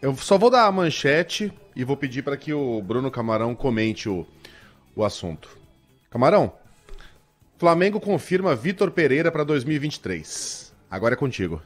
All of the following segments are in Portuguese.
Eu só vou dar a manchete e vou pedir para que o Bruno Camarão comente o, o assunto. Camarão, Flamengo confirma Vitor Pereira para 2023. Agora é contigo.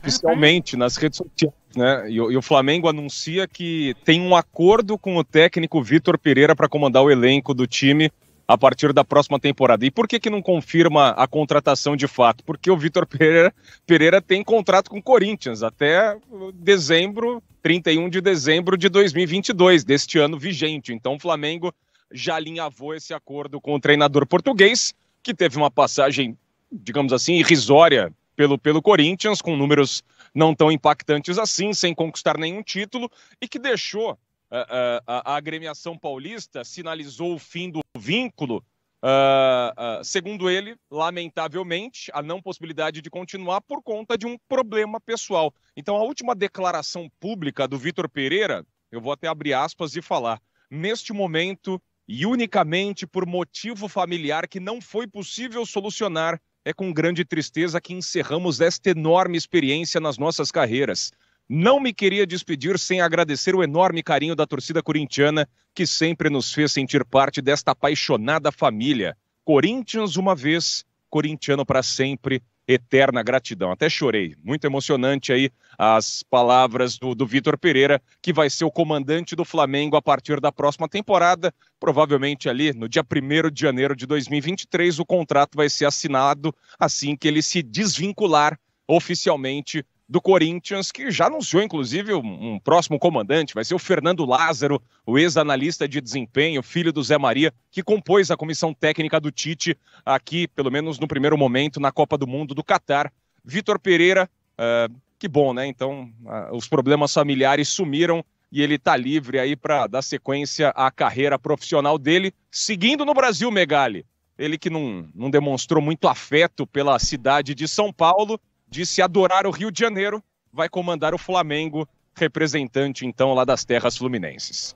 Oficialmente nas redes sociais, né? E, e o Flamengo anuncia que tem um acordo com o técnico Vitor Pereira para comandar o elenco do time a partir da próxima temporada. E por que, que não confirma a contratação de fato? Porque o Vitor Pereira, Pereira tem contrato com o Corinthians até dezembro, 31 de dezembro de 2022, deste ano vigente. Então o Flamengo já alinhavou esse acordo com o treinador português, que teve uma passagem, digamos assim, irrisória pelo, pelo Corinthians, com números não tão impactantes assim, sem conquistar nenhum título, e que deixou ah, ah, a, a agremiação paulista sinalizou o fim do vínculo, uh, uh, segundo ele, lamentavelmente, a não possibilidade de continuar por conta de um problema pessoal. Então, a última declaração pública do Vitor Pereira, eu vou até abrir aspas e falar. Neste momento, e unicamente por motivo familiar que não foi possível solucionar, é com grande tristeza que encerramos esta enorme experiência nas nossas carreiras. Não me queria despedir sem agradecer o enorme carinho da torcida corintiana, que sempre nos fez sentir parte desta apaixonada família. Corinthians uma vez, corintiano para sempre, eterna gratidão. Até chorei. Muito emocionante aí as palavras do, do Vitor Pereira, que vai ser o comandante do Flamengo a partir da próxima temporada. Provavelmente ali no dia 1 de janeiro de 2023, o contrato vai ser assinado assim que ele se desvincular oficialmente do Corinthians, que já anunciou, inclusive, um próximo comandante. Vai ser o Fernando Lázaro, o ex-analista de desempenho, filho do Zé Maria, que compôs a comissão técnica do Tite aqui, pelo menos no primeiro momento, na Copa do Mundo do Catar. Vitor Pereira, uh, que bom, né? Então, uh, os problemas familiares sumiram e ele está livre aí para dar sequência à carreira profissional dele, seguindo no Brasil, Megali. Ele que não, não demonstrou muito afeto pela cidade de São Paulo, disse adorar o Rio de Janeiro, vai comandar o Flamengo, representante então lá das terras fluminenses.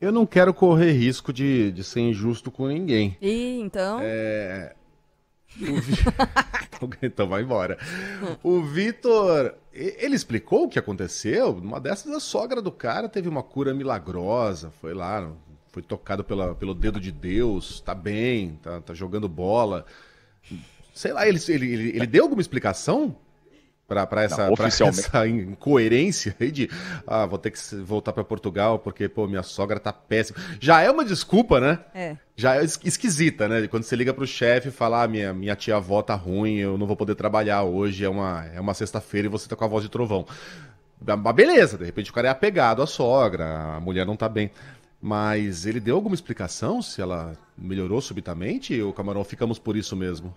Eu não quero correr risco de, de ser injusto com ninguém. E então? É... O... Então, então vai embora. O Vitor, ele explicou o que aconteceu? Uma dessas, a sogra do cara teve uma cura milagrosa, foi lá, foi tocado pela, pelo dedo de Deus, tá bem, tá, tá jogando bola. Sei lá, ele, ele, ele, ele deu alguma explicação? para essa, essa incoerência aí de ah, vou ter que voltar para Portugal porque pô, minha sogra tá péssima. Já é uma desculpa, né? É. Já é esquisita, né? Quando você liga pro chefe e fala: ah, minha, minha tia avó tá ruim, eu não vou poder trabalhar hoje, é uma, é uma sexta-feira e você tá com a voz de trovão. Mas beleza, de repente o cara é apegado à sogra, a mulher não tá bem. Mas ele deu alguma explicação se ela melhorou subitamente ou, Camarão, ficamos por isso mesmo?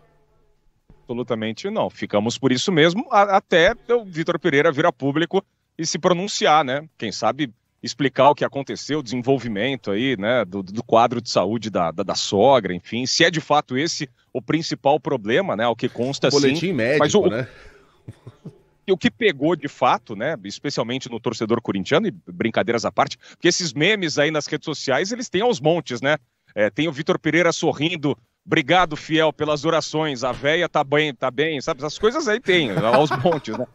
Absolutamente não. Ficamos por isso mesmo, a, até o Vitor Pereira virar público e se pronunciar, né? Quem sabe explicar o que aconteceu, o desenvolvimento aí, né, do, do quadro de saúde da, da, da, sogra, enfim, se é de fato esse o principal problema, né, o que consta, assim boletim médico, mas o, né? o que pegou de fato, né, especialmente no torcedor corintiano, e brincadeiras à parte, porque esses memes aí nas redes sociais, eles têm aos montes, né, é, tem o Vitor Pereira sorrindo Obrigado, fiel, pelas orações. A véia tá bem, tá bem, sabe? Essas coisas aí tem, né? aos montes, né?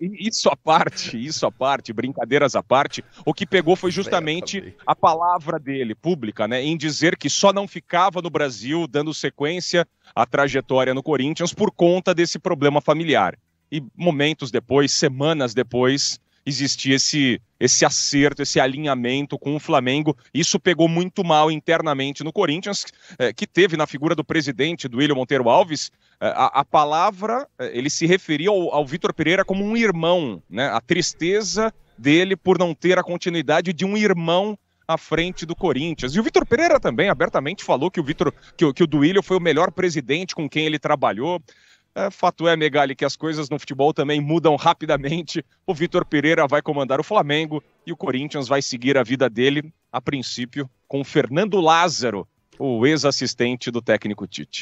Isso à parte, isso à parte, brincadeiras à parte, o que pegou foi justamente a palavra dele, pública, né? Em dizer que só não ficava no Brasil, dando sequência à trajetória no Corinthians por conta desse problema familiar. E momentos depois, semanas depois, existir esse, esse acerto, esse alinhamento com o Flamengo. Isso pegou muito mal internamente no Corinthians, eh, que teve na figura do presidente, do William Monteiro Alves, eh, a, a palavra, eh, ele se referia ao, ao Vitor Pereira como um irmão, né? A tristeza dele por não ter a continuidade de um irmão à frente do Corinthians. E o Vitor Pereira também abertamente falou que o Vitor, que, que o Duílio foi o melhor presidente com quem ele trabalhou. É, fato é, Megali, que as coisas no futebol também mudam rapidamente. O Vitor Pereira vai comandar o Flamengo e o Corinthians vai seguir a vida dele, a princípio, com Fernando Lázaro, o ex-assistente do técnico Tite.